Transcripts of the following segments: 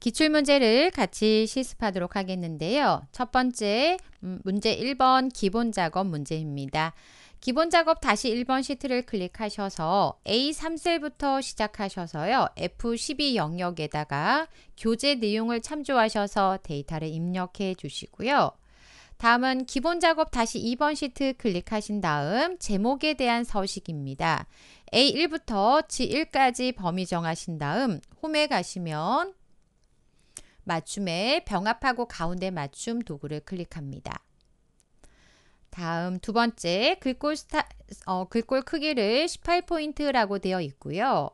기출문제를 같이 실습하도록 하겠는데요. 첫 번째 음, 문제 1번 기본작업 문제입니다. 기본작업 다시 1번 시트를 클릭하셔서 A3셀부터 시작하셔서요. F12 영역에다가 교재 내용을 참조하셔서 데이터를 입력해 주시고요. 다음은 기본 작업 다시 2번 시트 클릭하신 다음 제목에 대한 서식입니다. A1부터 G1까지 범위 정하신 다음 홈에 가시면 맞춤에 병합하고 가운데 맞춤 도구를 클릭합니다. 다음 두 번째 글꼴, 스타, 어, 글꼴 크기를 18포인트라고 되어 있고요.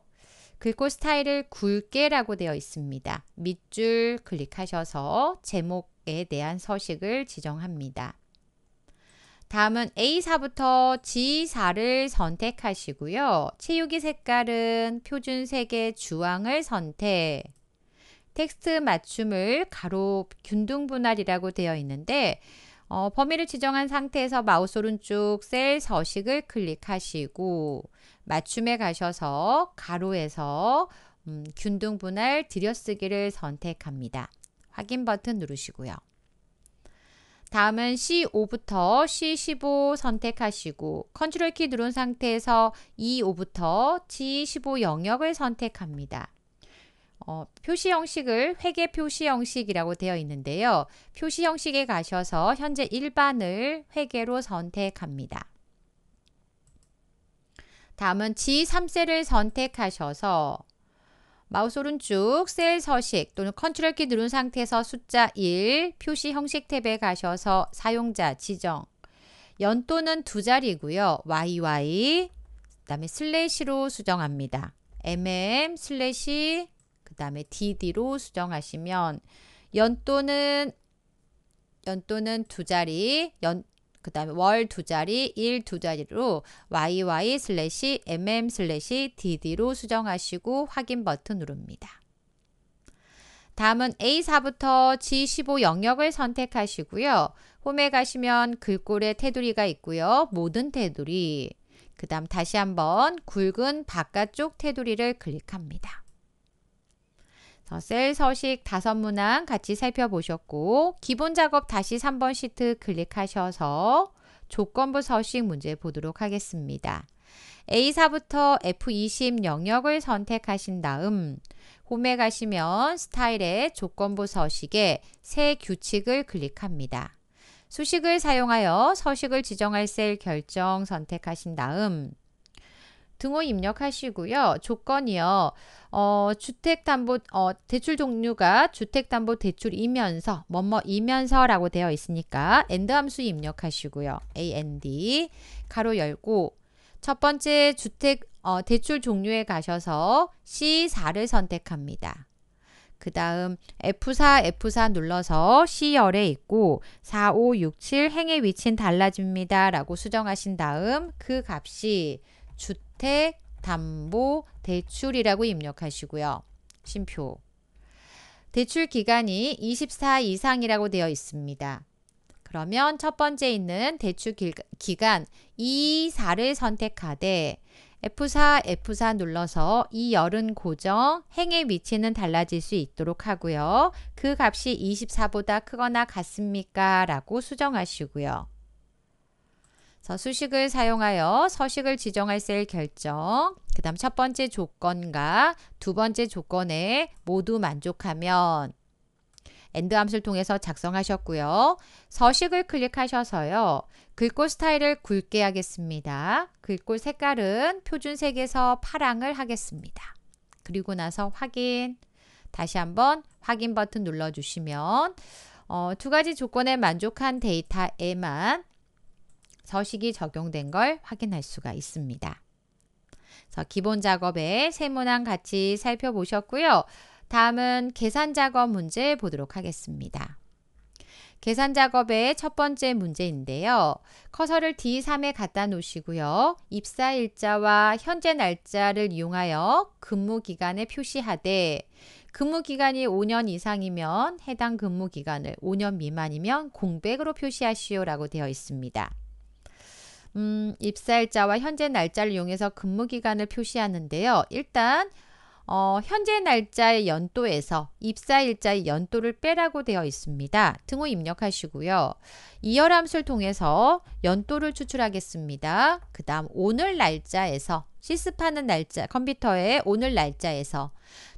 글꼴 스타일을 굵게라고 되어 있습니다. 밑줄 클릭하셔서 제목에 대한 서식을 지정합니다. 다음은 A4부터 G4를 선택하시고요. 채우기 색깔은 표준색의 주황을 선택. 텍스트 맞춤을 가로 균등 분할이라고 되어 있는데 어, 범위를 지정한 상태에서 마우스 오른쪽 셀 서식을 클릭하시고 맞춤에 가셔서 가로에서 음, 균등 분할 들여쓰기를 선택합니다. 확인 버튼 누르시고요. 다음은 C5부터 C15 선택하시고 컨트롤 키 누른 상태에서 E5부터 G15 영역을 선택합니다. 어, 표시 형식을 회계 표시 형식이라고 되어 있는데요. 표시 형식에 가셔서 현재 일반을 회계로 선택합니다. 다음은 G3셀을 선택하셔서 마우스 오른쪽 셀 서식 또는 컨트롤 키 누른 상태에서 숫자 1 표시 형식 탭에 가셔서 사용자 지정 연도는 두 자리고요. YY 그다음에 슬래시로 수정합니다. MM 슬래시 다음에 DD로 수정하시면 연도는 연도는 두 자리 연그 다음에 월 두 자리, 일 두 자리로 yy 슬래시 mm 슬래시 dd로 수정하시고 확인 버튼 누릅니다. 다음은 A4부터 G15 영역을 선택하시고요. 홈에 가시면 글꼴에 테두리가 있고요. 모든 테두리. 그 다음 다시 한번 굵은 바깥쪽 테두리를 클릭합니다. 어, 셀 서식 다섯 문항 같이 살펴보셨고 기본 작업 다시 3번 시트 클릭하셔서 조건부 서식 문제 보도록 하겠습니다. A4부터 F20 영역을 선택하신 다음 홈에 가시면 스타일의 조건부 서식에 새 규칙을 클릭합니다. 수식을 사용하여 서식을 지정할 셀 결정 선택하신 다음 등호 입력하시고요. 조건이요. 어, 주택담보 어, 대출 종류가 주택담보대출이면서 뭐뭐이면서라고 되어 있으니까 and 함수 입력하시고요. and 가로 열고 첫 번째 주택 어, 대출 종류에 가셔서 C4를 선택합니다. 그 다음 F4, F4 눌러서 C열에 있고 4, 5, 6, 7 행의 위치는 달라집니다. 라고 수정하신 다음 그 값이 주택 주택, 담보, 대출이라고 입력하시고요. 심표. 대출 기간이 24 이상이라고 되어 있습니다. 그러면 첫 번째 있는 대출 기간 E4를 선택하되 F4, F4 눌러서 이 열은 고정, 행의 위치는 달라질 수 있도록 하고요. 그 값이 24보다 크거나 같습니까? 라고 수정하시고요. 자, 수식을 사용하여 서식을 지정할 셀 결정, 그 다음 첫 번째 조건과 두 번째 조건에 모두 만족하면 엔드 함수를 통해서 작성하셨고요. 서식을 클릭하셔서요. 글꼴 스타일을 굵게 하겠습니다. 글꼴 색깔은 표준색에서 파랑을 하겠습니다. 그리고 나서 확인, 다시 한번 확인 버튼 눌러주시면 어, 두 가지 조건에 만족한 데이터에만 서식이 적용된 걸 확인할 수가 있습니다. 그래서 기본 작업의 세문항 같이 살펴보셨고요. 다음은 계산 작업 문제 보도록 하겠습니다. 계산 작업의 첫 번째 문제인데요. 커서를 D3에 갖다 놓으시고요. 입사 일자와 현재 날짜를 이용하여 근무 기간에 표시하되 근무 기간이 5년 이상이면 해당 근무 기간을 5년 미만이면 공백으로 표시하시오라고 되어 있습니다. 음, 입사일자와 현재 날짜를 이용해서 근무 기간을 표시하는데요. 일단 어, 현재 날짜의 연도에서 입사일자의 연도를 빼라고 되어 있습니다. 등호 입력하시고요. 이열함수를 통해서 연도를 추출하겠습니다. 그 다음 오늘 날짜에서 실습하는 날짜 컴퓨터의 오늘 날짜에서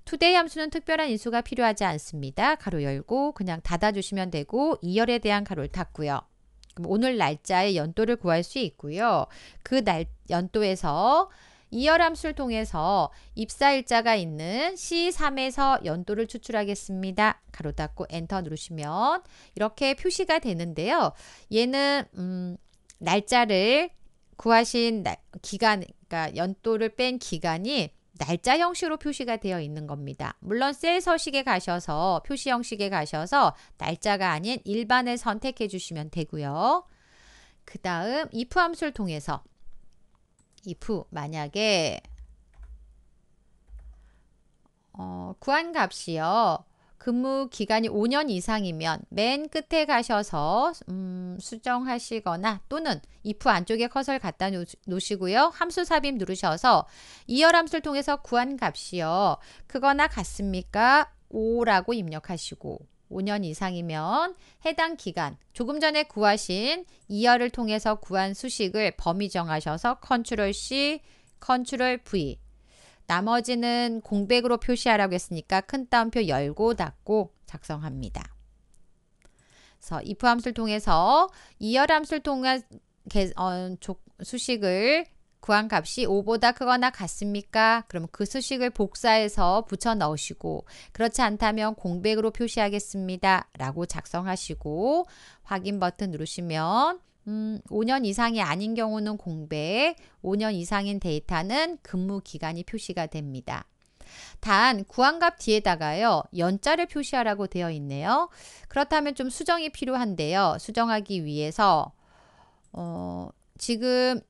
투데이 함수는 특별한 인수가 필요하지 않습니다. 가로 열고 그냥 닫아주시면 되고 이열에 대한 가로를 닫고요. 오늘 날짜의 연도를 구할 수 있고요. 그 날, 연도에서 이열함수를 통해서 입사일자가 있는 C3에서 연도를 추출하겠습니다. 가로 닫고 엔터 누르시면 이렇게 표시가 되는데요. 얘는 음, 날짜를 구하신 날, 기간, 그러니까 연도를 뺀 기간이 날짜 형식으로 표시가 되어 있는 겁니다. 물론 셀 서식에 가셔서 표시 형식에 가셔서 날짜가 아닌 일반을 선택해 주시면 되고요. 그 다음 if 함수를 통해서 if 만약에 어, 구한 값이요. 근무 기간이 5년 이상이면 맨 끝에 가셔서 음, 수정하시거나 또는 if 안쪽에 커서를 갖다 놓으시고요. 함수 삽입 누르셔서 이열 함수를 통해서 구한 값이요. 그거나 같습니까? 5라고 입력하시고 5년 이상이면 해당 기간 조금 전에 구하신 이열을 통해서 구한 수식을 범위 정하셔서 컨트롤 C, 컨트롤 V 나머지는 공백으로 표시하라고 했으니까 큰 따옴표 열고 닫고 작성합니다. 그래서 if 함수를 통해서 이열 함수를 통한 어, 수식을 구한 값이 5보다 크거나 같습니까? 그럼 그 수식을 복사해서 붙여 넣으시고 그렇지 않다면 공백으로 표시하겠습니다. 라고 작성하시고 확인 버튼 누르시면 음, 5년 이상이 아닌 경우는 공백, 5년 이상인 데이터는 근무 기간이 표시가 됩니다. 단 구한값 뒤에다가요 연자를 표시하라고 되어 있네요. 그렇다면 좀 수정이 필요한데요. 수정하기 위해서 어, 지금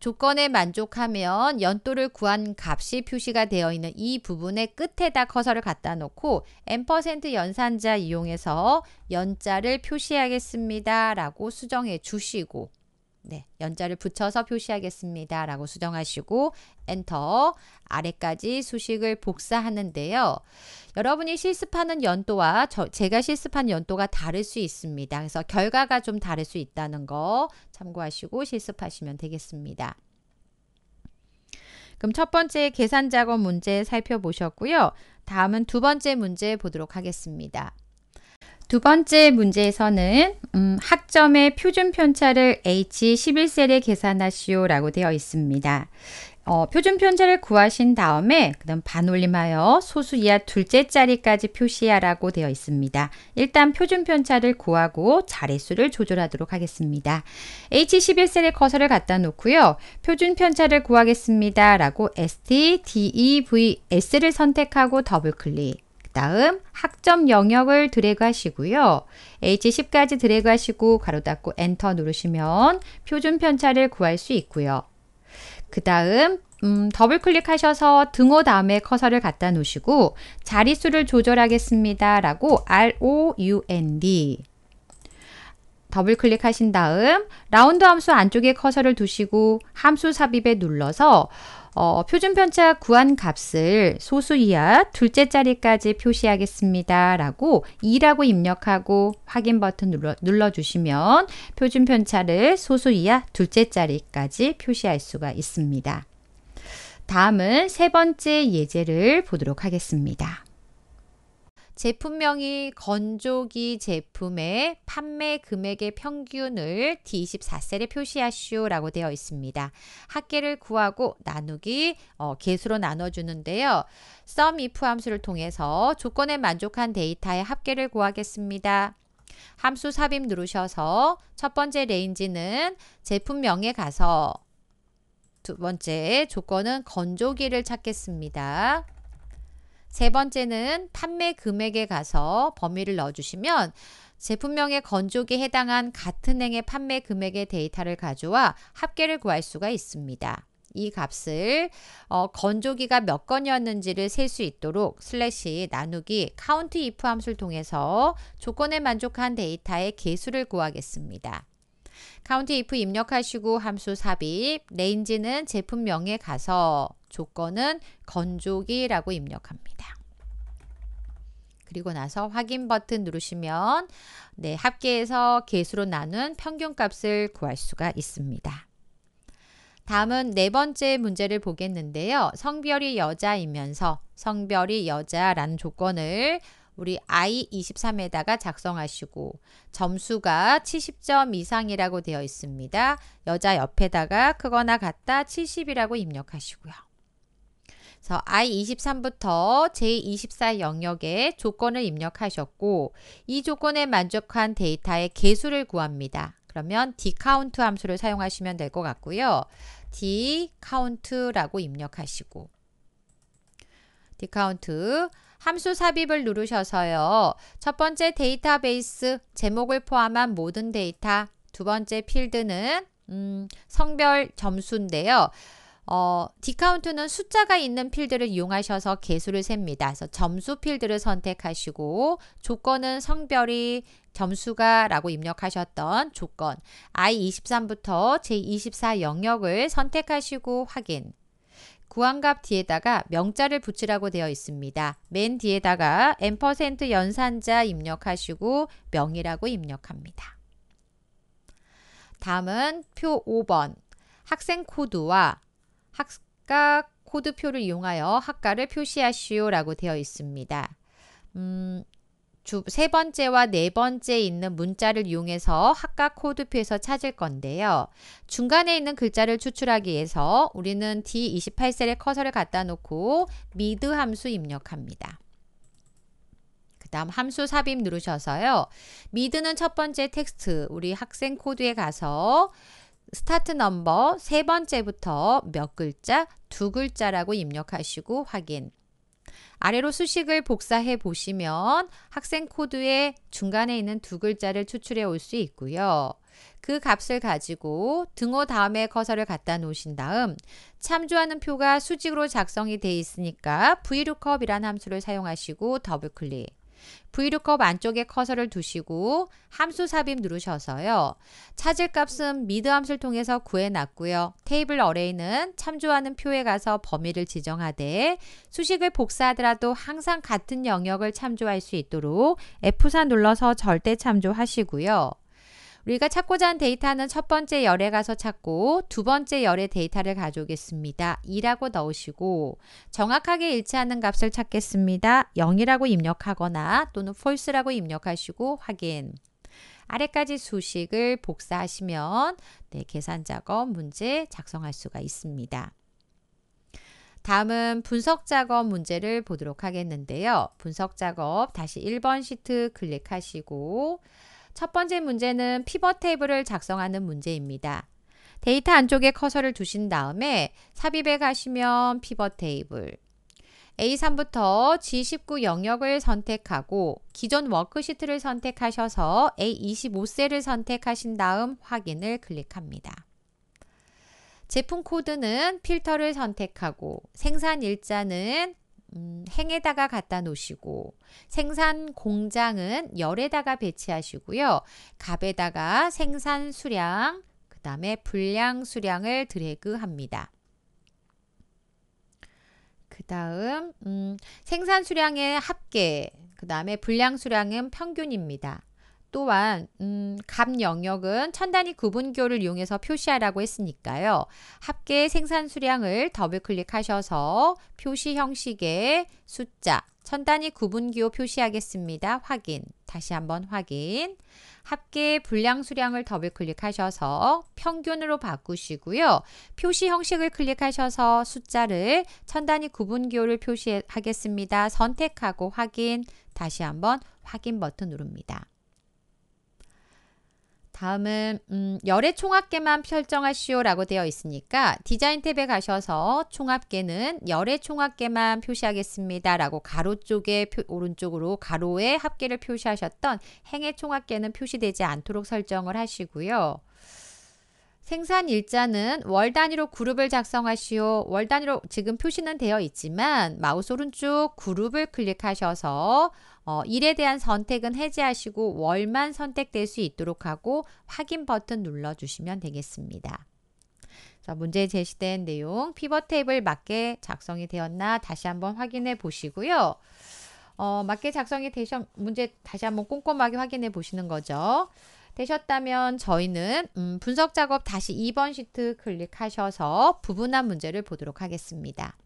조건에 만족하면 연도를 구한 값이 표시가 되어 있는 이 부분의 끝에다 커서를 갖다 놓고 n% 연산자 이용해서 연자를 표시하겠습니다. 라고 수정해 주시고 네, 연자를 붙여서 표시하겠습니다. 라고 수정하시고 엔터 아래까지 수식을 복사하는데요. 여러분이 실습하는 연도와 저, 제가 실습한 연도가 다를 수 있습니다. 그래서 결과가 좀 다를 수 있다는 거 참고하시고 실습하시면 되겠습니다. 그럼 첫 번째 계산 작업 문제 살펴보셨고요. 다음은 두 번째 문제 보도록 하겠습니다. 두 번째 문제에서는 음, 학점의 표준 편차를 H11셀에 계산하시오 라고 되어 있습니다. 어, 표준 편차를 구하신 다음에 그다음 반올림하여 소수 이하 둘째 자리까지 표시하라고 되어 있습니다. 일단 표준 편차를 구하고 자릿수를 조절하도록 하겠습니다. H11셀에 커서를 갖다 놓고요. 표준 편차를 구하겠습니다. 라고 ST, DEVS를 선택하고 더블클릭. 다음 학점 영역을 드래그 하시고요. H10까지 드래그 하시고 가로 닫고 엔터 누르시면 표준 편차를 구할 수 있고요. 그 다음 음, 더블 클릭하셔서 등호 다음에 커서를 갖다 놓으시고 자릿수를 조절하겠습니다. 라고 R-O-U-N-D 더블 클릭하신 다음 라운드 함수 안쪽에 커서를 두시고 함수 삽입에 눌러서 어, 표준 편차 구한 값을 소수 이하 둘째 자리까지 표시하겠습니다. 라고 2라고 입력하고 확인 버튼 눌러, 눌러주시면 표준 편차를 소수 이하 둘째 자리까지 표시할 수가 있습니다. 다음은 세 번째 예제를 보도록 하겠습니다. 제품명이 건조기 제품의 판매 금액의 평균을 D24셀에 표시하시오라고 되어 있습니다. 합계를 구하고 나누기 어, 개수로 나눠주는데요. sum if 함수를 통해서 조건에 만족한 데이터의 합계를 구하겠습니다. 함수 삽입 누르셔서 첫 번째 레인지는 제품명에 가서 두 번째 조건은 건조기를 찾겠습니다. 세 번째는 판매 금액에 가서 범위를 넣어주시면 제품명의 건조기에 해당한 같은 행의 판매 금액의 데이터를 가져와 합계를 구할 수가 있습니다. 이 값을 어, 건조기가 몇 건이었는지를 셀 수 있도록 슬래시 나누기 카운트 이프 함수를 통해서 조건에 만족한 데이터의 개수를 구하겠습니다. 카운트 이프 입력하시고 함수 삽입, 레인지는 제품명에 가서 조건은 건조기라고 입력합니다. 그리고 나서 확인 버튼 누르시면 네, 합계에서 개수로 나눈 평균값을 구할 수가 있습니다. 다음은 네 번째 문제를 보겠는데요. 성별이 여자이면서 성별이 여자라는 조건을 우리 I23에다가 작성하시고 점수가 70점 이상이라고 되어 있습니다. 여자 옆에다가 크거나 같다 70이라고 입력하시고요. 그래서 I23부터 J24 영역에 조건을 입력하셨고 이 조건에 만족한 데이터의 개수를 구합니다. 그러면 dcount 함수를 사용하시면 될 것 같고요. dcount라고 입력하시고 dcount 함수 삽입을 누르셔서요. 첫 번째 데이터베이스 제목을 포함한 모든 데이터 두 번째 필드는 음, 성별 점수인데요. 어, 디카운트는 숫자가 있는 필드를 이용하셔서 개수를 셉니다. 그래서 점수 필드를 선택하시고 조건은 성별이 점수가 라고 입력하셨던 조건 I23부터 제24 영역을 선택하시고 확인 구한값 뒤에다가 명자를 붙이라고 되어 있습니다. 맨 뒤에다가 n% 연산자 입력하시고 명이라고 입력합니다. 다음은 표 5번 학생 코드와 학과 코드표를 이용하여 학과를 표시하시오라고 되어 있습니다. 음, 주, 세 번째와 네 번째 있는 문자를 이용해서 학과 코드표에서 찾을 건데요. 중간에 있는 글자를 추출하기 위해서 우리는 D28셀에 커서를 갖다 놓고 미드 함수 입력합니다. 다음 함수 삽입 누르셔서요. 미드는 첫 번째 텍스트, 우리 학생 코드에 가서 스타트 넘버 세 번째부터 몇 글자, 두 글자라고 입력하시고 확인. 아래로 수식을 복사해 보시면 학생 코드의 중간에 있는 두 글자를 추출해 올 수 있고요. 그 값을 가지고 등호 다음에 커서를 갖다 놓으신 다음 참조하는 표가 수직으로 작성이 되어 있으니까 vlookup 이라는 함수를 사용하시고 더블 클릭. 브이 o o 안쪽에 커서를 두시고 함수 삽입 누르셔서요. 찾을 값은 미드 함수를 통해서 구해놨고요. 테이블 어레이는 참조하는 표에 가서 범위를 지정하되 수식을 복사하더라도 항상 같은 영역을 참조할 수 있도록 F4 눌러서 절대 참조하시고요. 우리가 찾고자 한 데이터는 첫 번째 열에 가서 찾고 두 번째 열의 데이터를 가져오겠습니다. 2라고 넣으시고 정확하게 일치하는 값을 찾겠습니다. 0이라고 입력하거나 또는 false라고 입력하시고 확인. 아래까지 수식을 복사하시면 네, 계산 작업 문제 작성할 수가 있습니다. 다음은 분석 작업 문제를 보도록 하겠는데요. 분석 작업 다시 1번 시트 클릭하시고 첫 번째 문제는 피벗 테이블을 작성하는 문제입니다. 데이터 안쪽에 커서를 두신 다음에 삽입에 가시면 피벗 테이블 A3부터 G19 영역을 선택하고 기존 워크시트를 선택하셔서 A25셀을 선택하신 다음 확인을 클릭합니다. 제품 코드는 필터를 선택하고 생산 일자는 음, 행에다가 갖다 놓으시고 생산 공장은 열에다가 배치하시고요. 갑에다가 생산 수량, 그 다음에 분량 수량을 드래그합니다. 그 다음 음, 생산 수량의 합계, 그 다음에 분량 수량은 평균입니다. 또한 음, 값 영역은 천 단위 구분교를 이용해서 표시하라고 했으니까요. 합계 생산 수량을 더블 클릭하셔서 표시 형식의 숫자 천 단위 구분기호 표시하겠습니다. 확인. 다시 한번 확인. 합계 분량 수량을 더블 클릭하셔서 평균으로 바꾸시고요. 표시 형식을 클릭하셔서 숫자를 천 단위 구분기호를 표시하겠습니다. 선택하고 확인. 다시 한번 확인 버튼 누릅니다. 다음은 음, 열의 총합계만 설정하시오라고 되어 있으니까 디자인 탭에 가셔서 총합계는 열의 총합계만 표시하겠습니다라고 가로 쪽에 표, 오른쪽으로 가로에 합계를 표시하셨던 행의 총합계는 표시되지 않도록 설정을 하시고요. 생산 일자는 월 단위로 그룹을 작성하시오. 월 단위로 지금 표시는 되어 있지만 마우스 오른쪽 그룹을 클릭하셔서 어, 일에 대한 선택은 해제하시고 월만 선택될 수 있도록 하고 확인 버튼 눌러주시면 되겠습니다. 자, 문제 제시된 내용 피벗 테이블 맞게 작성이 되었나 다시 한번 확인해 보시고요. 어, 맞게 작성이 되셨 문제 다시 한번 꼼꼼하게 확인해 보시는 거죠. 되셨다면 저희는 음, 분석 작업 다시 2번 시트 클릭하셔서 부분한 문제를 보도록 하겠습니다.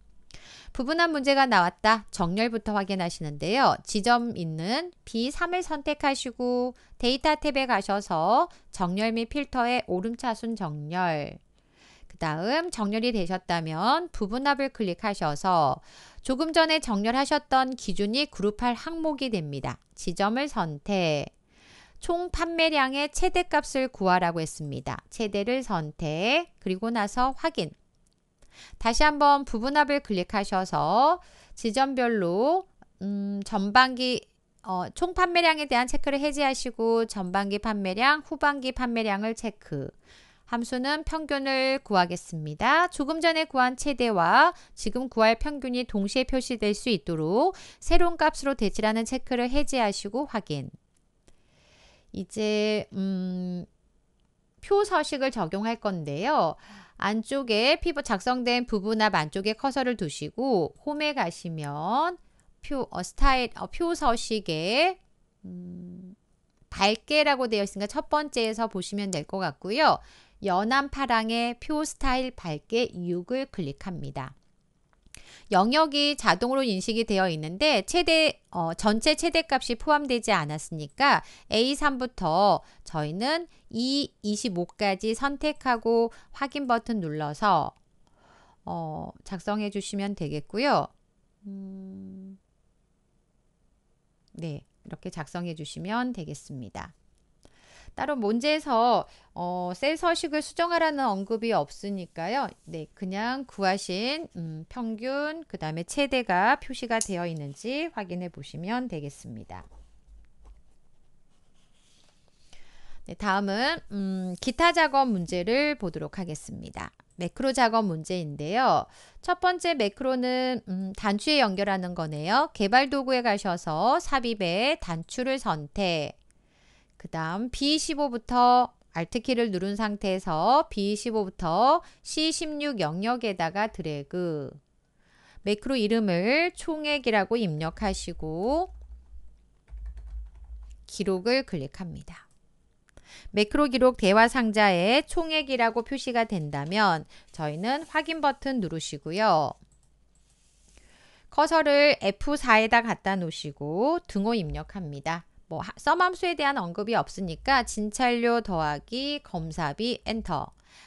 부분한 문제가 나왔다. 정렬부터 확인하시는데요. 지점 있는 B3을 선택하시고 데이터 탭에 가셔서 정렬 및 필터의 오름차순 정렬 그 다음 정렬이 되셨다면 부분합을 클릭하셔서 조금 전에 정렬하셨던 기준이 그룹할 항목이 됩니다. 지점을 선택 총 판매량의 최대값을 구하라고 했습니다. 최대를 선택 그리고 나서 확인 다시 한번 부분합을 클릭하셔서 지점별로 음, 전반기 어, 총 판매량에 대한 체크를 해제하시고 전반기 판매량, 후반기 판매량을 체크. 함수는 평균을 구하겠습니다. 조금 전에 구한 최대와 지금 구할 평균이 동시에 표시될 수 있도록 새로운 값으로 대치라는 체크를 해제하시고 확인. 이제 음, 표 서식을 적용할 건데요. 안쪽에 피부 작성된 부분앞 안쪽에 커서를 두시고 홈에 가시면 표 어, 스타일 어, 표 서식에 음, 밝게라고 되어 있으니까 첫 번째에서 보시면 될 것 같고요. 연한 파랑의 표 스타일 밝게 6을 클릭합니다. 영역이 자동으로 인식이 되어 있는데 최대 어, 전체 최대값이 포함되지 않았으니까 A3부터 저희는 E25까지 선택하고 확인 버튼 눌러서 어, 작성해 주시면 되겠고요. 음, 네, 이렇게 작성해 주시면 되겠습니다. 따로 문제에서 어, 셀 서식을 수정하라는 언급이 없으니까요. 네, 그냥 구하신 음, 평균 그 다음에 최대가 표시가 되어 있는지 확인해 보시면 되겠습니다. 네, 다음은 음, 기타 작업 문제를 보도록 하겠습니다. 매크로 작업 문제인데요. 첫 번째 매크로는 음, 단추에 연결하는 거네요. 개발 도구에 가셔서 삽입에 단추를 선택. 그 다음 B15부터 Alt키를 누른 상태에서 B15부터 C16 영역에다가 드래그 매크로 이름을 총액이라고 입력하시고 기록을 클릭합니다. 매크로 기록 대화 상자에 총액이라고 표시가 된다면 저희는 확인 버튼 누르시고요. 커서를 F4에다 갖다 놓으시고 등호 입력합니다. 뭐 썸함수에 대한 언급이 없으니까 진찰료 더하기 검사비 엔터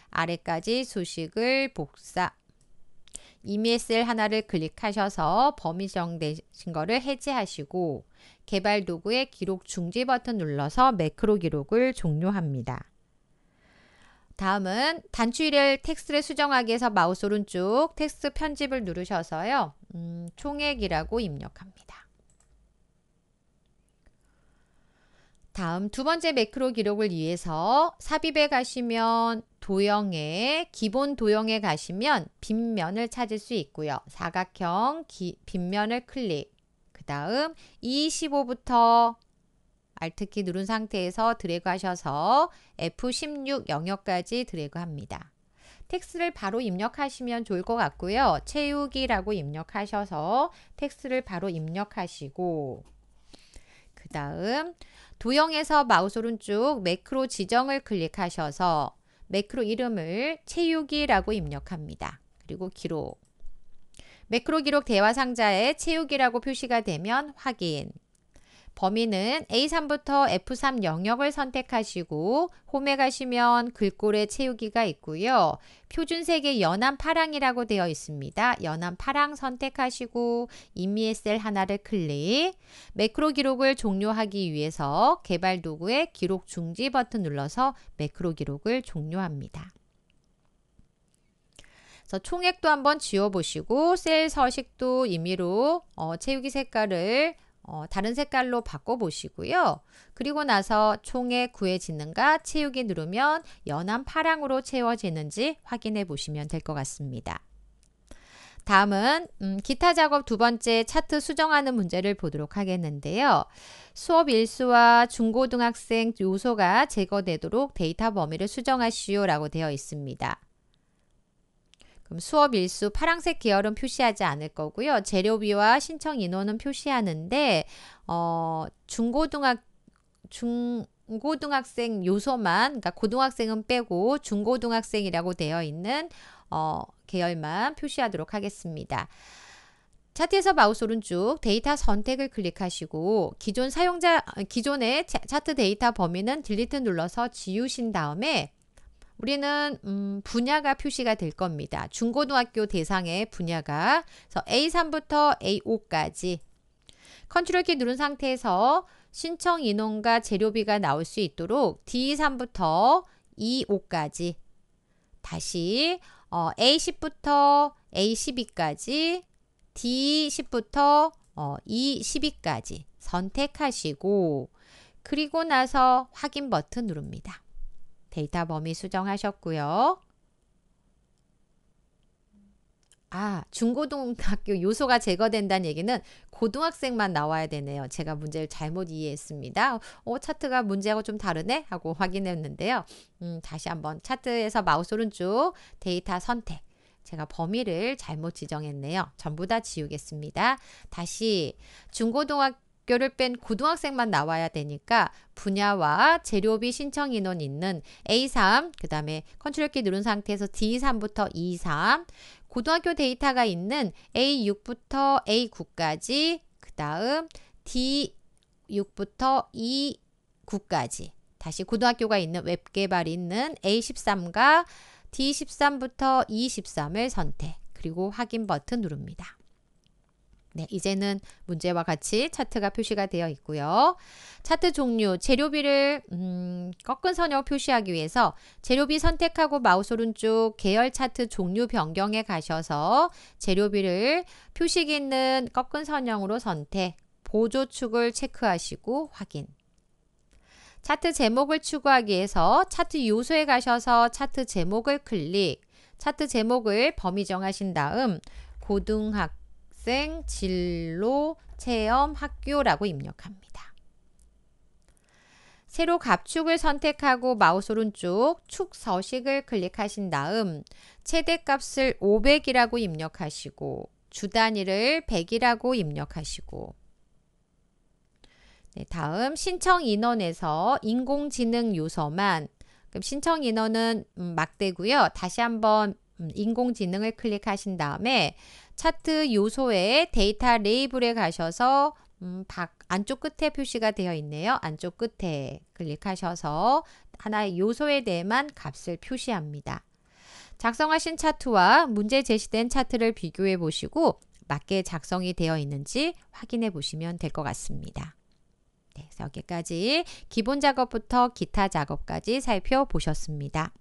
아래까지 수식을 복사 이미 쓸 하나를 클릭하셔서 범위 정되신 거를 해제하시고 개발 도구의 기록 중지 버튼 눌러서 매크로 기록을 종료합니다. 다음은 단추일을 텍스트를 수정하기 위해서 마우스 오른쪽 텍스트 편집을 누르셔서요. 음, 총액이라고 입력합니다. 다음 두 번째 매크로 기록을 위해서 삽입에 가시면 도형에 기본 도형에 가시면 빗면을 찾을 수 있고요. 사각형 기, 빗면을 클릭 그 다음 25부터 알트키 누른 상태에서 드래그 하셔서 F16 영역까지 드래그 합니다. 텍스트를 바로 입력하시면 좋을 것 같고요. 채우기라고 입력하셔서 텍스트를 바로 입력하시고 그 다음 도형에서 마우스 오른쪽 매크로 지정을 클릭하셔서 매크로 이름을 채우기라고 입력합니다. 그리고 기록. 매크로 기록 대화 상자에 채우기라고 표시가 되면 확인. 범위는 A3부터 F3 영역을 선택하시고 홈에 가시면 글꼴에 채우기가 있고요. 표준색의 연한 파랑이라고 되어 있습니다. 연한 파랑 선택하시고 임의의 셀 하나를 클릭 매크로 기록을 종료하기 위해서 개발 도구의 기록 중지 버튼 눌러서 매크로 기록을 종료합니다. 그래서 총액도 한번 지워보시고 셀 서식도 임의로 어, 채우기 색깔을 어, 다른 색깔로 바꿔보시고요. 그리고 나서 총에 구해지는가 채우기 누르면 연한 파랑으로 채워지는지 확인해 보시면 될 것 같습니다. 다음은 음, 기타 작업 두 번째 차트 수정하는 문제를 보도록 하겠는데요. 수업 일수와 중고등학생 요소가 제거되도록 데이터 범위를 수정하시오 라고 되어 있습니다. 그럼 수업 일수 파란색 계열은 표시하지 않을 거고요. 재료비와 신청 인원은 표시하는데 어 중고등학 중 고등학생 요소만 그러니까 고등학생은 빼고 중고등학생이라고 되어 있는 어 계열만 표시하도록 하겠습니다. 차트에서 마우스 오른쪽 데이터 선택을 클릭하시고 기존 사용자 기존의 차트 데이터 범위는 딜리트 눌러서 지우신 다음에 우리는 음, 분야가 표시가 될 겁니다. 중고등학교 대상의 분야가 그래서 A3부터 A5까지 컨트롤 키 누른 상태에서 신청 인원과 재료비가 나올 수 있도록 D3부터 E5까지 다시 어, A10부터 A12까지 D10부터 어, E12까지 선택하시고 그리고 나서 확인 버튼 누릅니다. 데이터 범위 수정하셨고요. 아, 중고등학교 요소가 제거된다는 얘기는 고등학생만 나와야 되네요. 제가 문제를 잘못 이해했습니다. 어, 차트가 문제하고 좀 다르네? 하고 확인했는데요. 음, 다시 한번 차트에서 마우스 오른쪽 데이터 선택. 제가 범위를 잘못 지정했네요. 전부 다 지우겠습니다. 다시 중고등학교 학교를 뺀 고등학생만 나와야 되니까 분야와 재료비 신청 인원 있는 A3, 그 다음에 컨트롤 키 누른 상태에서 D3부터 E3, 고등학교 데이터가 있는 A6부터 A9까지, 그 다음 D6부터 E9까지. 다시 고등학교가 있는 웹 개발 있는 A13과 D13부터 E13을 선택, 그리고 확인 버튼 누릅니다. 네, 이제는 문제와 같이 차트가 표시가 되어 있고요. 차트 종류, 재료비를 음, 꺾은 선으 표시하기 위해서 재료비 선택하고 마우스 오른쪽 계열 차트 종류 변경에 가셔서 재료비를 표식 있는 꺾은 선형으로 선택, 보조축을 체크하시고 확인. 차트 제목을 추구하기 위해서 차트 요소에 가셔서 차트 제목을 클릭, 차트 제목을 범위 정하신 다음 고등학교 학생 진로 체험 학교라고 입력합니다. 새로 갑축을 선택하고 마우스 오른쪽 축 서식을 클릭하신 다음 최대값을 500이라고 입력하시고 주 단위를 100이라고 입력하시고 네, 다음 신청 인원에서 인공지능 요서만 그럼 신청 인원은 음, 막대고요. 다시 한번 음, 인공지능을 클릭하신 다음에 차트 요소에 데이터 레이블에 가셔서 음, 박, 안쪽 끝에 표시가 되어 있네요. 안쪽 끝에 클릭하셔서 하나의 요소에 대해만 값을 표시합니다. 작성하신 차트와 문제 제시된 차트를 비교해 보시고 맞게 작성이 되어 있는지 확인해 보시면 될 것 같습니다. 네, 여기까지 기본 작업부터 기타 작업까지 살펴보셨습니다.